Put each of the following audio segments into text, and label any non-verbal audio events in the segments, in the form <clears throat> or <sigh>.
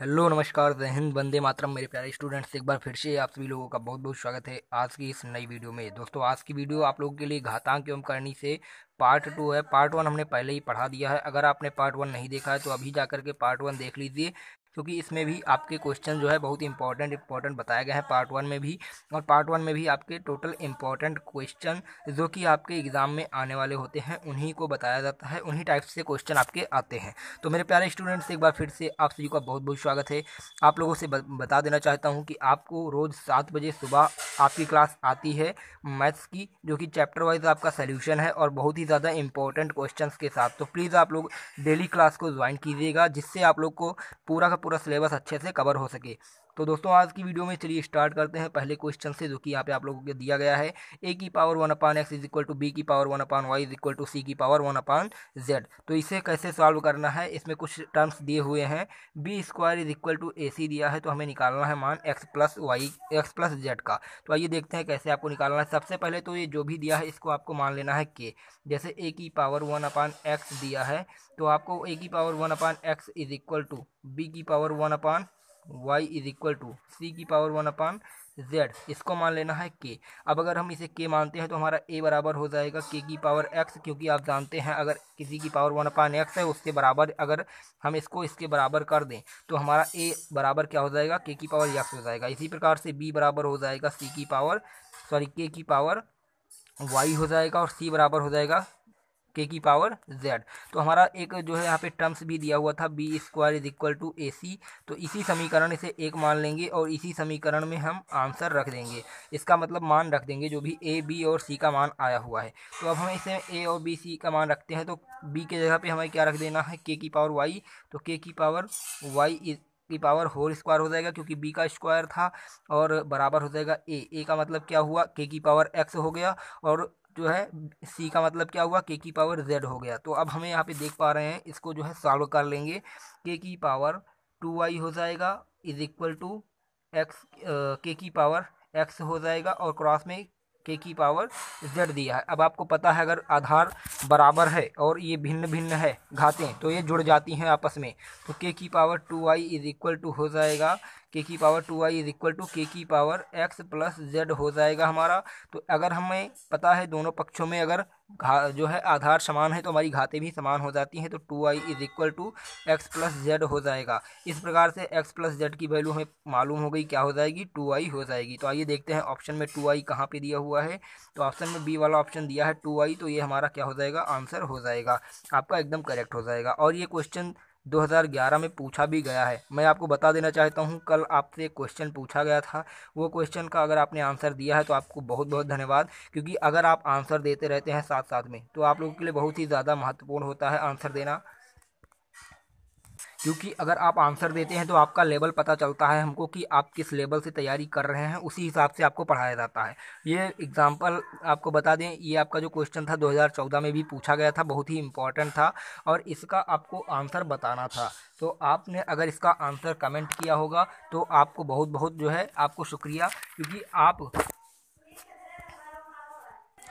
hello नमस्कार जय हिंद बंदे मातरम मेरे प्यारे स्टूडेंट्स एक बार फिर से आप सभी लोगों का बहुत बहुत स्वागत है आज की इस नई वीडियो में दोस्तों आज की वीडियो आप लोगों के लिए घातांक एवं करनी से पार्ट टू है पार्ट वन हमने पहले ही पढ़ा दिया है अगर आपने पार्ट वन नहीं देखा है तो अभी जा करके पार्ट वन देख लीजिए क्योंकि इसमें भी आपके क्वेश्चन जो है बहुत इंपॉर्टेंट इंपॉर्टेंट बताया गया है पार्ट वन में भी और पार्ट वन में भी आपके टोटल इंपॉर्टेंट क्वेश्चन जो कि आपके एग्ज़ाम में आने वाले होते हैं उन्हीं को बताया जाता है उन्हीं टाइप से क्वेश्चन आपके आते हैं तो मेरे प्यारे स्टूडेंट्स एक बार फिर से आप सभी का बहुत बहुत स्वागत है आप लोगों से बता देना चाहता हूँ कि आपको रोज़ सात बजे सुबह आपकी क्लास आती है मैथ्स की जो कि चैप्टर वाइज आपका सोल्यूशन है और बहुत ही ज़्यादा इंपॉर्टेंट क्वेश्चन के साथ तो प्लीज़ आप लोग डेली क्लास को ज्वाइन कीजिएगा जिससे आप लोग को पूरा पूरा सिलेबस अच्छे से कवर हो सके तो दोस्तों आज की वीडियो में चलिए स्टार्ट करते हैं पहले क्वेश्चन से जो कि यहाँ पे आप लोगों को दिया गया है ए की power one upon X is equal to B की power one upon Y is equal to C की पावर वन अपान जेड तो इसे कैसे सॉल्व करना है इसमें कुछ टर्म्स दिए हुए हैं B square is equal to A C दिया है तो हमें निकालना है मान X plus Y X plus Z का तो आइए देखते हैं कैसे आपको निकालना है सबसे पहले तो ये जो भी दिया है इसको आपको मान लेना है के जैसे ए की पावर वन अपान एक्स दिया है तो आपको ए की power one upon X is equal to B की power one upon Y is equal to C की पावर वन अपान जेड इसको मान लेना है के अब अगर हम इसे के मानते हैं तो हमारा ए बराबर हो जाएगा के की पावर एक्स क्योंकि आप जानते हैं अगर किसी की पावर वन अपान एक्स है उसके बराबर अगर हम इसको इसके बराबर कर दें तो हमारा ए बराबर क्या हो जाएगा के की पावर एक्स हो जाएगा इसी प्रकार से बी बराबर हो जाएगा सी की पावर सॉरी के की पावर वाई हो जाएगा और सी बराबर हो जाएगा के की पावर जेड तो हमारा एक जो है यहाँ पे टर्म्स भी दिया हुआ था B square is equal to A C तो इसी समीकरण से एक मान लेंगे और इसी समीकरण में हम आंसर रख देंगे इसका मतलब मान रख देंगे जो भी ए बी और सी का मान आया हुआ है तो अब हम इसे ए और बी सी का मान रखते हैं तो बी के जगह पर हमें क्या रख देना है के की पावर वाई तो के की पावर वाई इज की पावर होल स्क्वायर हो जाएगा क्योंकि बी का स्क्वायर था और बराबर हो जाएगा ए ए का मतलब क्या हुआ के की पावर एक्स हो गया और जो है सी का मतलब क्या हुआ के की पावर जेड हो गया तो अब हमें यहाँ पे देख पा रहे हैं इसको जो है सॉल्व कर लेंगे के की पावर टू वाई हो जाएगा इज इक्वल टू एक्स के की पावर एक्स हो जाएगा और क्रॉस में के की पावर जेड दिया है अब आपको पता है अगर आधार बराबर है और ये भिन्न भिन्न है घातें तो ये जुड़ जाती हैं आपस में तो के की power two i is equal to हो जाएगा के की power two i is equal to k की पावर एक्स प्लस जेड हो जाएगा हमारा तो अगर हमें पता है दोनों पक्षों में अगर घा जो है आधार समान है तो हमारी घातें भी समान हो जाती हैं तो two i is equal to x plus z हो जाएगा इस प्रकार से एक्स प्लस जेड की वैल्यू हमें मालूम हो गई क्या हो जाएगी टू आई हो जाएगी तो आइए देखते हैं ऑप्शन में टू आई कहाँ पर दिया हुआ है तो ऑप्शन में बी वाला ऑप्शन दिया है टू आई तो ये हमारा क्या हो जाएगा आंसर हो जाएगा आपका एकदम करेक्ट हो जाएगा और ये क्वेश्चन 2011 में पूछा भी गया है मैं आपको बता देना चाहता हूँ कल आपसे एक क्वेश्चन पूछा गया था वो क्वेश्चन का अगर आपने आंसर दिया है तो आपको बहुत बहुत धन्यवाद क्योंकि अगर आप आंसर देते रहते हैं साथ साथ में तो आप लोगों के लिए बहुत ही ज़्यादा महत्वपूर्ण होता है आंसर देना क्योंकि अगर आप आंसर देते हैं तो आपका लेवल पता चलता है हमको कि आप किस लेवल से तैयारी कर रहे हैं उसी हिसाब से आपको पढ़ाया जाता है ये एग्ज़ाम्पल आपको बता दें ये आपका जो क्वेश्चन था 2014 में भी पूछा गया था बहुत ही इंपॉर्टेंट था और इसका आपको आंसर बताना था तो आपने अगर इसका आंसर कमेंट किया होगा तो आपको बहुत बहुत जो है आपको शुक्रिया क्योंकि आप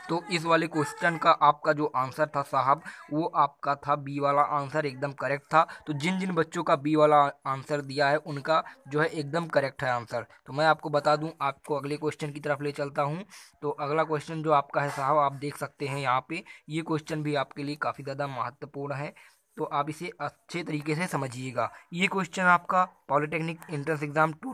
तो इस वाले क्वेश्चन का आपका जो आंसर था साहब वो आपका था बी वाला आंसर एकदम करेक्ट था तो जिन जिन बच्चों का बी वाला आंसर दिया है उनका जो है एकदम करेक्ट है आंसर तो मैं आपको बता दूं आपको अगले क्वेश्चन की तरफ ले चलता हूं तो अगला क्वेश्चन जो आपका है साहब आप देख सकते हैं यहाँ पे ये क्वेश्चन भी आपके लिए काफ़ी ज़्यादा महत्वपूर्ण है तो आप इसे अच्छे तरीके से समझिएगा ये क्वेश्चन आपका polytechnic entrance exam two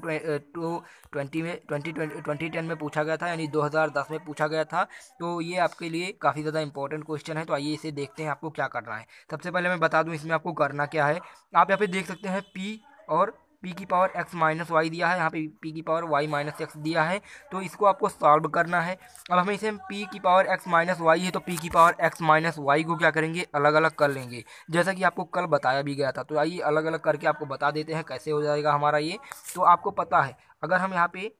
two twenty में ट्वेंटी ट्वेंटी टेन में पूछा गया था यानी 2010 में पूछा गया था तो ये आपके लिए काफ़ी ज़्यादा इंपॉर्टेंट क्वेश्चन है तो आइए इसे देखते हैं आपको क्या करना है सबसे पहले मैं बता दूँ इसमें आपको करना क्या है आप यहाँ पर देख सकते हैं पी और पी की पावर एक्स माइनस वाई दिया है यहाँ पे पी की पावर वाई माइनस एक्स दिया है तो इसको आपको सॉल्व करना है अब हमें इसे पी की पावर एक्स माइनस वाई है तो पी की पावर एक्स माइनस वाई को क्या करेंगे अलग अलग कर लेंगे जैसा कि आपको कल बताया भी गया था तो आइए अलग अलग करके आपको बता देते हैं कैसे हो जाएगा हमारा ये तो आपको पता है अगर हम यहाँ पे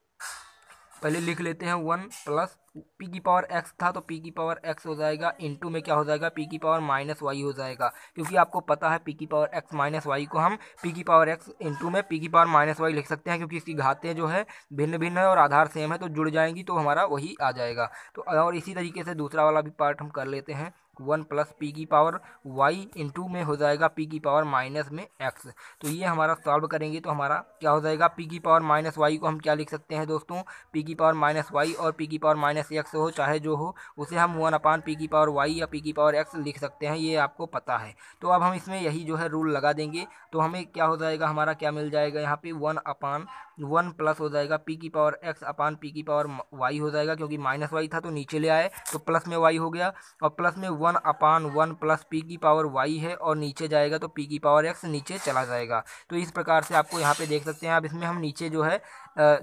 पहले लिख लेते हैं वन प्लस पी की पावर एक्स था तो पी की पावर एक्स हो जाएगा इंटू में क्या हो जाएगा पी की पावर माइनस वाई हो जाएगा क्योंकि आपको पता है पी की पावर एक्स माइनस वाई को हम पी की पावर एक्स इंटू में पी की पावर माइनस वाई लिख सकते हैं क्योंकि इसकी घातें जो है भिन्न भिन्न है और आधार सेम है तो जुड़ जाएंगी तो हमारा वही आ जाएगा तो और इसी तरीके से दूसरा वाला भी पार्ट हम कर लेते हैं वन प्लस पी की पावर वाई इंटू में हो जाएगा पी की पावर माइनस में एक्स तो ये हमारा सॉल्व करेंगे तो हमारा क्या हो जाएगा पी की पावर माइनस वाई को हम क्या लिख सकते हैं दोस्तों पी की पावर माइनस वाई और पी की पावर माइनस एक्स हो चाहे जो हो उसे हम वन अपान पी की पावर वाई या पी की पावर एक्स लिख सकते हैं ये आपको पता है तो अब हम इसमें यही जो है रूल लगा देंगे तो हमें क्या हो जाएगा हमारा क्या मिल जाएगा यहाँ पे वन अपान वन प्लस हो जाएगा पी की पावर एक्स अपान पी की पावर वाई हो जाएगा क्योंकि माइनस वाई था तो नीचे ले आए तो प्लस में वाई हो गया और प्लस में one one upon one plus p की पावर वाई है और नीचे जाएगा तो पी की पावर एक्स नीचे चला जाएगा तो इस प्रकार से आपको यहाँ पे देख सकते हैं आप इसमें हम नीचे जो है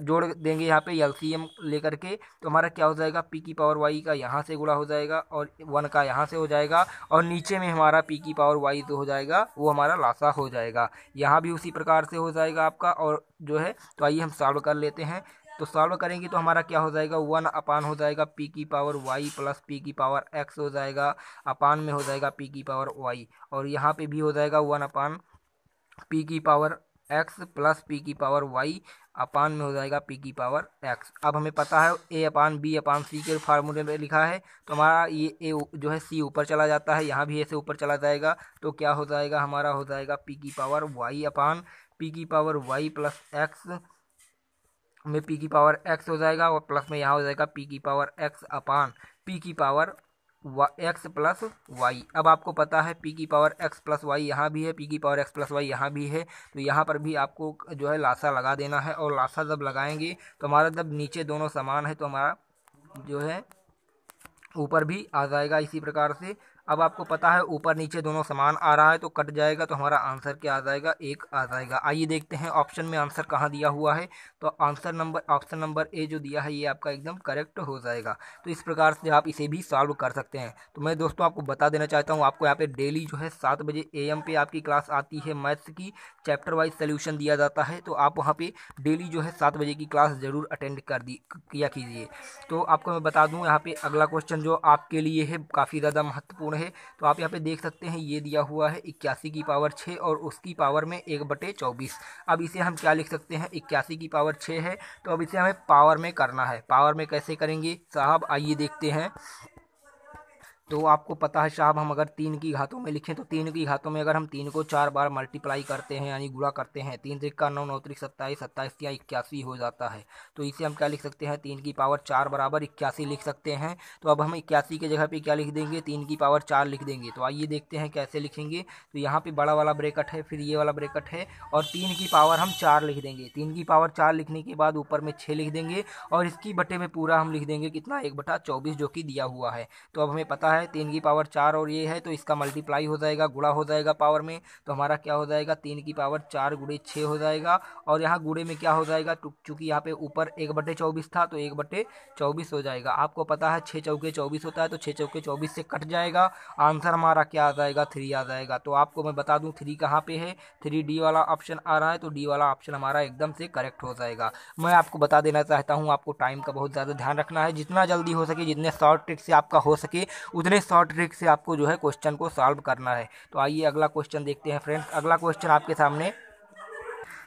जोड़ देंगे यहाँ पे एल लेकर के तो हमारा क्या हो जाएगा पी की पावर वाई का यहाँ से गुड़ा हो जाएगा और वन का यहाँ से हो जाएगा और नीचे में हमारा पी की पावर वाई जो हो जाएगा वो हमारा लासा हो जाएगा यहाँ भी उसी प्रकार से हो जाएगा आपका और जो है तो आइए हम सॉल्व कर लेते हैं तो सॉल्व करेंगे तो हमारा क्या हो जाएगा वन अपान हो जाएगा पी की पावर वाई प्लस पी की पावर एक्स हो जाएगा अपान में हो जाएगा पी की पावर वाई और यहाँ पे भी हो जाएगा वन अपान पी की पावर एक्स प्लस पी की पावर वाई अपान में हो जाएगा पी की पावर एक्स अब हमें पता है ए अपान बी अपान सी के फार्मूले में लिखा है तो हमारा ये ए जो है सी ऊपर चला जाता है यहाँ भी ऐसे ऊपर चला जाएगा तो क्या हो जाएगा हमारा हो जाएगा पी की पावर वाई अपान पी की पावर वाई प्लस एक्स में पी की पावर एक्स हो जाएगा और प्लस में यहाँ हो जाएगा पी की पावर एक्स अपान पी की पावर एक्स प्लस वाई अब आपको पता है पी की पावर एक्स प्लस वाई यहाँ भी है पी की पावर एक्स प्लस वाई यहाँ भी है तो यहाँ पर भी आपको जो है लाशा लगा देना है और लाशा जब लगाएंगे तो हमारा जब नीचे दोनों समान है तो हमारा जो है ऊपर भी आ जाएगा इसी प्रकार से अब आपको पता है ऊपर नीचे दोनों समान आ रहा है तो कट जाएगा तो हमारा आंसर क्या आ जाएगा एक आ जाएगा आइए देखते हैं ऑप्शन में आंसर कहाँ दिया हुआ है तो answer number option number A जो दिया है ये आपका एकदम करेक्ट हो जाएगा तो इस प्रकार से आप इसे भी सॉल्व कर सकते हैं तो मैं दोस्तों आपको बता देना चाहता हूँ आपको यहाँ पे डेली जो है सात बजे ए एम पे आपकी क्लास आती है मैथ्स की चैप्टर वाइज सोल्यूशन दिया जाता है तो आप वहाँ पे डेली जो है सात बजे की क्लास ज़रूर अटेंड कर दी किया कीजिए तो आपको मैं बता दूँ यहाँ पे अगला क्वेश्चन जो आपके लिए है काफ़ी ज़्यादा महत्वपूर्ण है तो आप यहाँ पे देख सकते हैं ये दिया हुआ है इक्यासी की पावर छः और उसकी पावर में एक बटे चौबीस अब इसे हम क्या लिख सकते हैं इक्यासी की पावर छः है तो अब इसे हमें पावर में करना है पावर में कैसे करेंगे साहब आइए देखते हैं तो आपको पता है साहब हम अगर तीन की घातों में लिखें तो तीन की घातों में अगर हम तीन को चार बार मल्टीप्लाई करते हैं यानी गुड़ा करते हैं तीन त्रिक का नौ नौ त्रिक सत्ताईस सत्ताईस या इक्यासी हो जाता है तो इसे हम क्या लिख सकते हैं तीन की पावर चार बराबर इक्यासी लिख सकते हैं तो अब हम इक्यासी की जगह पर क्या लिख देंगे तीन की पावर चार लिख देंगे तो आइए देखते हैं कैसे लिखेंगे तो यहाँ पर बड़ा वाला ब्रेकट है फिर ये वाला ब्रेकट है और तीन की पावर हम चार लिख देंगे तीन की पावर चार लिखने के बाद ऊपर में छः लिख देंगे और इसकी बटे में पूरा हम लिख देंगे कितना एक बटा चौबीस जो कि दिया हुआ है तो अब हमें पता है है तीन की पावर चार और ये है तो इसका मल्टीप्लाई हो जाएगा गुड़ा हो जाएगा पावर में तो हमारा क्या हो जाएगा तीन की पावर चार गुड़े छः हो जाएगा और यहाँ गुड़े में क्या हो जाएगा चूँकि यहाँ पे ऊपर एक बटे चौबीस था तो एक बटे चौबीस हो जाएगा आपको पता है छः चौके चौबीस होता है तो छः चौके चौबीस से कट जाएगा आंसर हमारा क्या आ जाएगा थ्री आ जाएगा तो आपको मैं बता दूँ थ्री कहाँ पर है थ्री डी वाला ऑप्शन आ रहा है तो डी वाला ऑप्शन हमारा एकदम से करेक्ट हो जाएगा मैं आपको बता देना चाहता हूँ आपको टाइम का बहुत ज़्यादा ध्यान रखना है जितना जल्दी हो सके जितने शॉर्ट ट्रिक से आपका हो सके उतने शॉर्ट ट्रिक से आपको जो है क्वेश्चन को सॉल्व करना है तो आइए अगला क्वेश्चन देखते हैं फ्रेंड्स अगला क्वेश्चन आपके सामने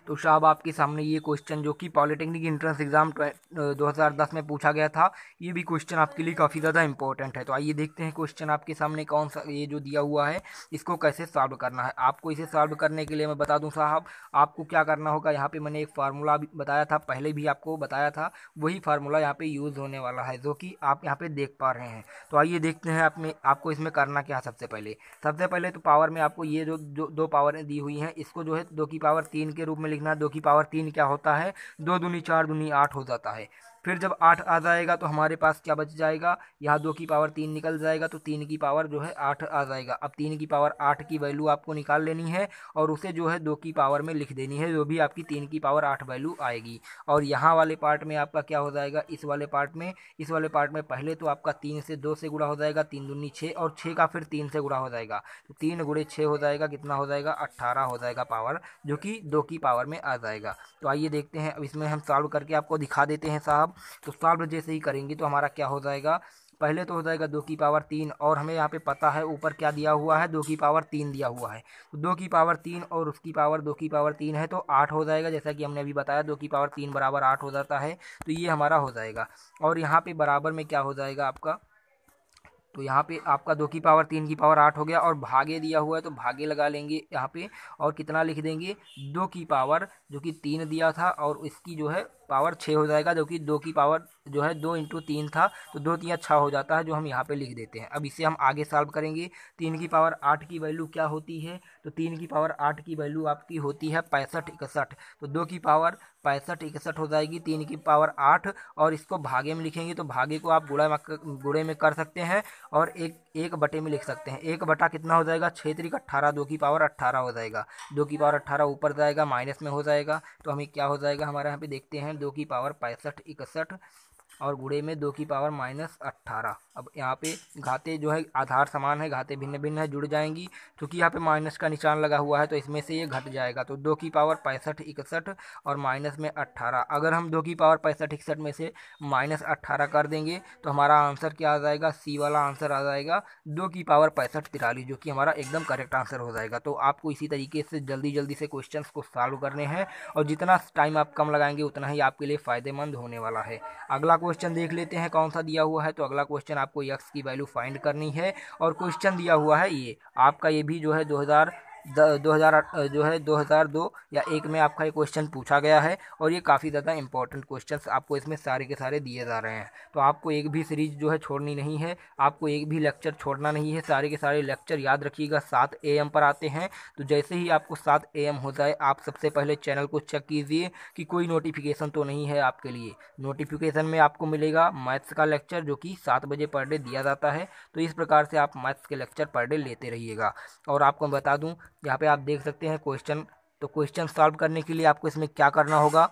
तो साहब आपके सामने ये क्वेश्चन जो कि पॉलिटेक्निक इंट्रेंस एग्जाम 2010 में पूछा गया था ये भी क्वेश्चन आपके लिए काफ़ी ज़्यादा इंपॉर्टेंट है तो आइए देखते हैं क्वेश्चन आपके सामने कौन सा ये जो दिया हुआ है इसको कैसे सॉल्व करना है आपको इसे सॉल्व करने के लिए मैं बता दूँ साहब आपको क्या करना होगा यहाँ पर मैंने एक फार्मूला बताया था पहले भी आपको बताया था वही फार्मूला यहाँ पर यूज़ होने वाला है जो कि आप यहाँ पर देख पा रहे हैं तो आइए देखते हैं आप में आपको इसमें करना क्या सबसे पहले सबसे पहले तो पावर में आपको ये जो दो पावर दी हुई हैं इसको जो है दो की पावर तीन के रूप में में लिखना दो की पावर तीन क्या होता है दो दूनी चार दूनी आठ हो जाता है फिर जब आठ आ जाएगा तो हमारे पास क्या बच जाएगा यहाँ दो की पावर तीन निकल जाएगा तो तीन की पावर जो है आठ आ जाएगा अब तीन की पावर आठ की वैल्यू आपको निकाल लेनी है और उसे जो है दो की पावर में लिख देनी है जो भी आपकी तीन की पावर आठ वैल्यू आएगी और यहाँ वाले पार्ट में आपका क्या हो जाएगा इस वाले पार्ट में इस वाले पार्ट में पहले तो आपका तीन से दो से गुड़ा हो जाएगा तीन दूनी छः और छः का फिर तीन से गुड़ा हो जाएगा तो तीन गुड़े छः हो जाएगा कितना हो जाएगा अट्ठारह हो जाएगा पावर जो कि दो की पावर में आ जाएगा तो आइए देखते हैं अब इसमें हम सॉल्व करके आपको दिखा देते हैं साहब आप तो सॉल्व जैसे ही करेंगे तो हमारा क्या हो जाएगा पहले तो हो जाएगा दो की पावर तीन और हमें यहाँ पे पता है ऊपर क्या दिया हुआ है दो की पावर तीन दिया हुआ है तो दो की पावर तीन और उसकी पावर दो की पावर तीन है तो आठ हो जाएगा जैसा कि हमने अभी बताया दो की पावर तीन बराबर आठ हो जाता है तो ये हमारा हो जाएगा और यहाँ पे बराबर में क्या हो जाएगा आपका तो यहाँ पे आपका दो की पावर तीन की पावर आठ हो गया और भागे दिया हुआ है तो भागे लगा लेंगे यहाँ पे और कितना लिख देंगे दो की पावर जो कि तीन दिया था और इसकी जो है पावर छः हो जाएगा जो कि दो की पावर जो है दो इंटू तीन था तो दो तीन छः हो जाता है जो हम यहाँ पे लिख देते हैं अब इसे हम आगे सॉल्व करेंगे तीन की पावर आठ की वैल्यू क्या होती है तो तीन की पावर आठ की वैल्यू आपकी होती है पैंसठ इकसठ तो दो की पावर पैंसठ इकसठ हो जाएगी तीन की पावर आठ और इसको भागे में लिखेंगे तो भागे को आप गुड़ा गुड़े में कर सकते हैं और एक एक बटे में लिख सकते हैं एक बटा कितना हो जाएगा छः तरीक अट्ठारह दो की पावर अट्ठारह हो जाएगा दो की पावर अट्ठारह ऊपर जाएगा माइनस में हो जाएगा तो हमें क्या हो जाएगा हमारे यहाँ पे देखते हैं दो की पावर पैंसठ इकसठ और गुड़े में दो की पावर माइनस अट्ठारह अब यहाँ पे घाते जो है आधार समान है घाते भिन्न भिन्न है जुड़ जाएंगी क्योंकि यहाँ पे माइनस का निशान लगा हुआ है तो इसमें से ये घट जाएगा तो दो की पावर पैंसठ इकसठ और माइनस में अट्ठारह अगर हम दो की पावर पैंसठ इकसठ में से माइनस अट्ठारह कर देंगे तो हमारा आंसर क्या आ जाएगा सी वाला आंसर आ जाएगा दो की पावर पैंसठ तिरालीस जो कि हमारा एकदम करेक्ट आंसर हो जाएगा तो आपको इसी तरीके से जल्दी जल्दी से क्वेश्चन को सॉल्व करने हैं और जितना टाइम आप कम लगाएंगे उतना ही आपके लिए फ़ायदेमंद होने वाला है अगला क्वेश्चन देख लेते हैं कौन सा दिया हुआ है तो अगला क्वेश्चन आपको यक्स की वैल्यू फाइंड करनी है और क्वेश्चन दिया हुआ है ये आपका ये भी जो है दो हज़ार दो हज़ार जो है दो हज़ार दो या एक में आपका ये क्वेश्चन पूछा गया है और ये काफ़ी ज़्यादा इंपॉर्टेंट क्वेश्चन आपको इसमें सारे के सारे दिए जा रहे हैं तो आपको एक भी सीरीज जो है छोड़नी नहीं है आपको एक भी लेक्चर छोड़ना नहीं है सारे के सारे लेक्चर याद रखिएगा सात ए पर आते हैं तो जैसे ही आपको सात ए हो जाए आप सबसे पहले चैनल को चेक कीजिए कि कोई नोटिफिकेशन तो नहीं है आपके लिए नोटिफिकेशन में आपको मिलेगा मैथ्स का लेक्चर जो कि सात बजे पर डे दिया जाता है तो इस प्रकार से आप मैथ्स के लेक्चर पर डे लेते रहिएगा और आपको मैं बता दूँ यहाँ पे आप देख सकते हैं क्वेश्चन तो क्वेश्चन सॉल्व करने के लिए आपको इसमें क्या करना होगा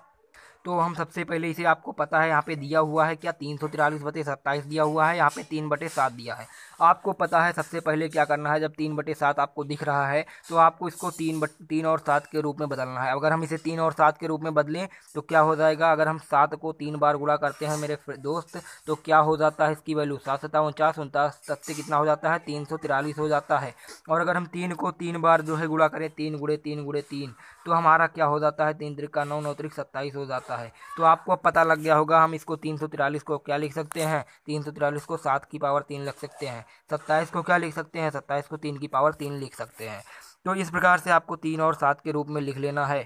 तो हम सबसे पहले इसे आपको पता है यहाँ पे दिया हुआ है क्या तीन सौ तिरालीस बटे सत्ताईस दिया हुआ है यहाँ पे तीन बटे सात दिया है आपको पता है सबसे पहले क्या करना है जब तीन बटे सात आपको दिख रहा है तो आपको इसको तीन बट तीन और सात के रूप में बदलना है अगर हम इसे तीन और सात के रूप में बदलें तो क्या हो जाएगा अगर हम सात को तीन बार गुड़ा करते हैं मेरे दोस्त तो क्या हो जाता है इसकी वैल्यू सात सत्ता उनचास उनतास सत्ते कितना हो जाता है तीन सौ तिरालीस हो जाता है और अगर हम तीन को तीन बार जो है गुड़ा करें तीन गुड़े तीन गुड़े तीन तो हमारा क्या हो जाता है तीन त्रिक का नौ नौ त्रिक सत्ताईस हो जाता है होता है तो आपको पता लग गया होगा हम इसको तीन को क्या लिख सकते हैं तीन को सात की पावर तीन लिख सकते हैं सत्ताईस को क्या लिख सकते हैं सत्ताईस को तीन की पावर तीन लिख सकते हैं तो इस प्रकार से आपको तीन और सात के रूप में लिख लेना है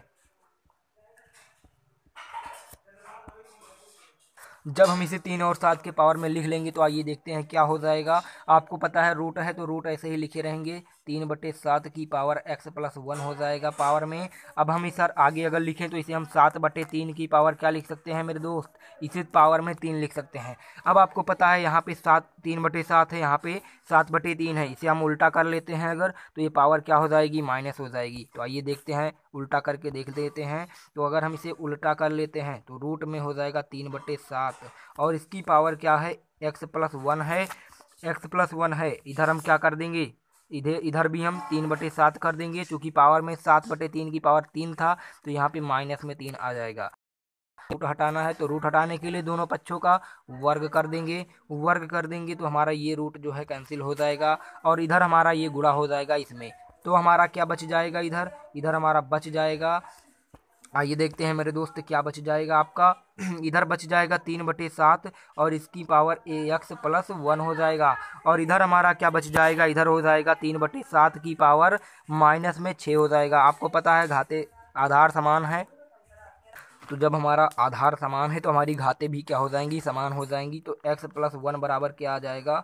जब हम इसे तीन और सात के पावर में लिख लेंगे तो आइए देखते हैं क्या हो जाएगा आपको पता है रूट है तो रूट ऐसे ही लिखे रहेंगे तीन बटे सात की पावर एक्स प्लस वन हो जाएगा पावर में अब हम सर आगे अगर लिखें तो इसे हम सात बटे तीन की पावर क्या लिख सकते हैं मेरे दोस्त इसे पावर में तीन लिख सकते हैं अब आपको पता है यहाँ पे सात तीन बटे सात है यहाँ पे सात बटे तीन है इसे हम उल्टा कर लेते हैं अगर तो ये पावर क्या हो जाएगी माइनस हो जाएगी तो आइए देखते हैं उल्टा करके देख लेते हैं तो अगर हम इसे उल्टा कर लेते हैं तो रूट में हो जाएगा तीन बटे सात और इसकी पावर क्या है एक्स प्लस वन है एक्स प्लस वन है इधर हम क्या कर देंगे इधर इधर भी हम तीन बटे सात कर देंगे क्योंकि पावर में सात बटे तीन की पावर तीन था तो यहाँ पे माइनस में तीन आ जाएगा रूट हटाना है तो रूट हटाने के लिए दोनों पक्षों का वर्ग कर देंगे वर्ग कर देंगे तो हमारा ये रूट जो है कैंसिल हो जाएगा और इधर हमारा ये गुड़ा हो जाएगा इसमें तो हमारा क्या बच जाएगा इधर इधर हमारा बच जाएगा आइए देखते हैं मेरे दोस्त क्या बच जाएगा आपका <clears throat> इधर बच जाएगा तीन बटे सात और इसकी power a x plus one हो जाएगा और इधर हमारा क्या बच जाएगा इधर हो जाएगा तीन बटे सात की पावर माइनस में छः हो जाएगा आपको पता है घाते आधार समान है तो जब हमारा आधार समान है तो हमारी घाते भी क्या हो जाएंगी समान हो जाएंगी तो एक्स प्लस वन बराबर क्या आ जाएगा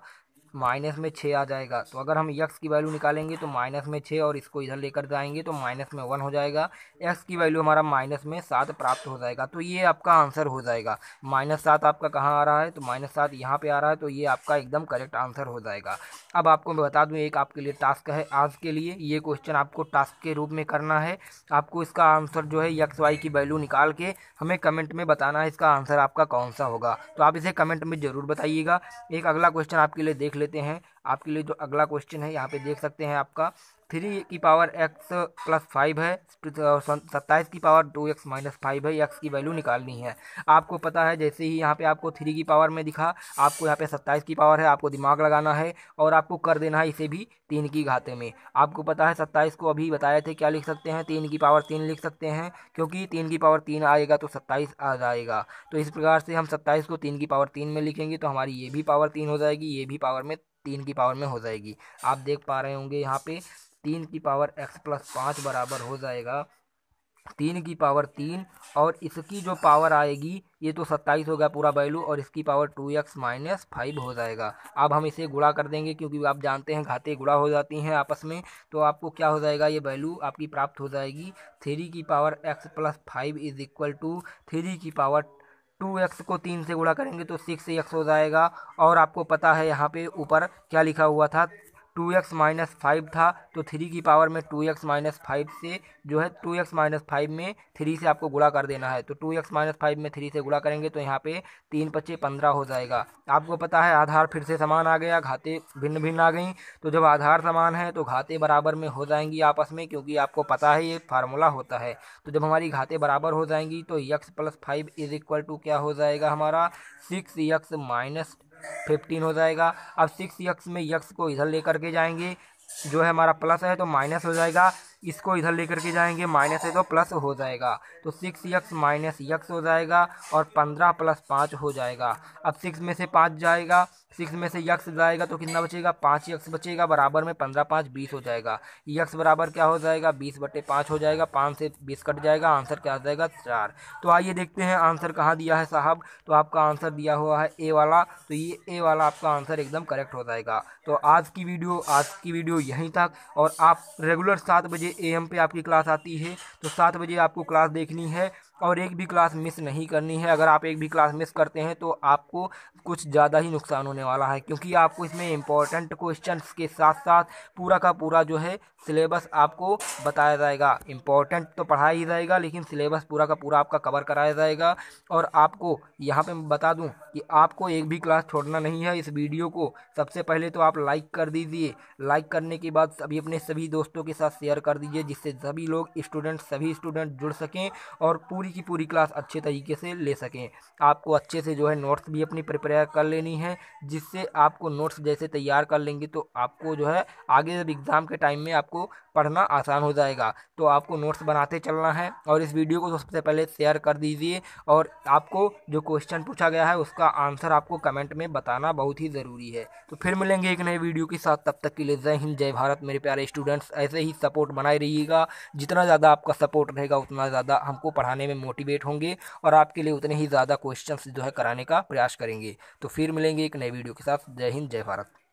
माइनस में छः आ जाएगा तो अगर हम यक्स की वैल्यू निकालेंगे तो माइनस में छः और इसको इधर लेकर जाएंगे तो माइनस में वन हो जाएगा एक्स की वैल्यू हमारा माइनस में सात प्राप्त हो जाएगा तो ये आपका आंसर हो जाएगा माइनस सात आपका कहाँ आ रहा है तो माइनस सात यहाँ पर आ रहा है तो ये आपका एकदम करेक्ट आंसर हो जाएगा अब आपको मैं बता दूँ एक आपके लिए टास्क है आज के लिए ये क्वेश्चन आपको टास्क के रूप में करना है आपको इसका आंसर जो है यक्स वाई की वैल्यू निकाल के हमें कमेंट में बताना है इसका आंसर आपका कौन सा होगा तो आप इसे कमेंट में ज़रूर बताइएगा एक अगला क्वेश्चन आपके लिए देख लेते देते हैं आपके लिए जो अगला क्वेश्चन है यहाँ पे देख सकते हैं आपका थ्री की पावर एक्स प्लस फाइव है सत्ताईस की power two x minus five है एक्स की वैल्यू निकालनी है आपको पता है जैसे ही यहाँ पे आपको थ्री की पावर में दिखा आपको यहाँ पे सत्ताईस की पावर है आपको दिमाग लगाना है और आपको कर देना है इसे भी तीन की घाते में आपको पता है सत्ताईस को अभी बताए थे क्या लिख सकते हैं तीन की पावर तीन लिख सकते हैं क्योंकि तीन की पावर तीन आएगा तो सत्ताईस आ जाएगा तो इस प्रकार से हम सत्ताईस को तीन की पावर तीन में लिखेंगे तो हमारी ये भी पावर तीन हो जाएगी ये भी पावर में तीन की पावर में हो जाएगी आप देख पा रहे होंगे यहाँ पे तीन की पावर एक्स प्लस पाँच बराबर हो जाएगा तीन की पावर तीन और इसकी जो पावर आएगी ये तो सत्ताईस हो गया पूरा वैल्यू और इसकी power two x minus five हो जाएगा अब हम इसे गुड़ा कर देंगे क्योंकि आप जानते हैं घाते गुड़ा हो जाती हैं आपस में तो आपको क्या हो जाएगा ये वैल्यू आपकी प्राप्त हो जाएगी थ्री की power x plus five is equal to three की पावर टू एक्स को तीन से गुणा करेंगे तो सिक्स एक्स हो जाएगा और आपको पता है यहाँ पे ऊपर क्या लिखा हुआ था टू एक्स माइनस फाइव था तो थ्री की पावर में टू एक्स माइनस फाइव से जो है टू एक्स माइनस फाइव में थ्री से आपको गुड़ा कर देना है तो टू एक्स माइनस फाइव में थ्री से गुड़ा करेंगे तो यहाँ पे तीन पच्चे पंद्रह हो जाएगा आपको पता है आधार फिर से समान आ गया घाते भिन्न भिन्न आ गई तो जब आधार समान है तो घाते बराबर में हो जाएंगी आपस में क्योंकि आपको पता है ये फार्मूला होता है तो जब हमारी घाते बराबर हो जाएंगी तो x plus five is equal to क्या हो जाएगा हमारा सिक्स यक्स माइनस फिफ्टीन हो जाएगा अब सिक्स यक्स में यक्स को इधर लेकर के जाएंगे जो है हमारा प्लस है तो माइनस हो जाएगा इसको इधर लेकर के जाएंगे माइनस है तो प्लस हो जाएगा तो सिक्स यक्स माइनस यक्स हो जाएगा और पंद्रह प्लस पाँच हो जाएगा अब सिक्स में से पाँच जाएगा सिक्स में से यक्स जाएगा तो कितना बचेगा पाँच यक्स बचेगा बराबर में पंद्रह पाँच बीस हो जाएगा यक्स बराबर क्या हो जाएगा बीस बटे पाँच हो जाएगा पाँच से बीस कट जाएगा आंसर क्या हो जाएगा चार तो आइए देखते हैं आंसर कहाँ दिया है साहब तो आपका आंसर दिया हुआ है ए वाला तो ये ए वाला आपका आंसर एकदम करेक्ट हो जाएगा तो आज की वीडियो आज की वीडियो यहीं तक और आप रेगुलर सात बजे बजे ए पे आपकी क्लास आती है तो सात बजे आपको क्लास देखनी है और एक भी क्लास मिस नहीं करनी है अगर आप एक भी क्लास मिस करते हैं तो आपको कुछ ज़्यादा ही नुकसान होने वाला है क्योंकि आपको इसमें इम्पॉर्टेंट क्वेश्चन के साथ साथ पूरा का पूरा जो है सिलेबस आपको बताया जाएगा इम्पॉर्टेंट तो पढ़ाया ही जाएगा लेकिन सिलेबस पूरा का पूरा आपका कवर कराया जाएगा और आपको यहाँ पर बता दूँ कि आपको एक भी क्लास छोड़ना नहीं है इस वीडियो को सबसे पहले तो आप लाइक कर दीजिए लाइक करने के बाद सभी अपने सभी दोस्तों के साथ शेयर कर दीजिए जिससे सभी लोग स्टूडेंट सभी स्टूडेंट जुड़ सकें और पूरी पूरी की पूरी क्लास अच्छे तरीके से ले सकें आपको अच्छे से जो है नोट्स भी अपनी प्रिपेयर कर लेनी है जिससे आपको नोट्स जैसे तैयार कर लेंगे तो आपको जो है आगे जब एग्ज़ाम के टाइम में आपको पढ़ना आसान हो जाएगा तो आपको नोट्स बनाते चलना है और इस वीडियो को सबसे पहले शेयर कर दीजिए और आपको जो क्वेश्चन पूछा गया है उसका आंसर आपको कमेंट में बताना बहुत ही ज़रूरी है तो फिर मिलेंगे एक नए वीडियो के साथ तब तक के लिए जय हिंद जय भारत मेरे प्यारे स्टूडेंट्स ऐसे ही सपोर्ट बनाए रहिएगा जितना ज़्यादा आपका सपोर्ट रहेगा उतना ज़्यादा हमको पढ़ाने में मोटिवेट होंगे और आपके लिए उतने ही ज़्यादा क्वेश्चन जो है कराने का प्रयास करेंगे तो फिर मिलेंगे एक नए वीडियो के साथ जय हिंद जय भारत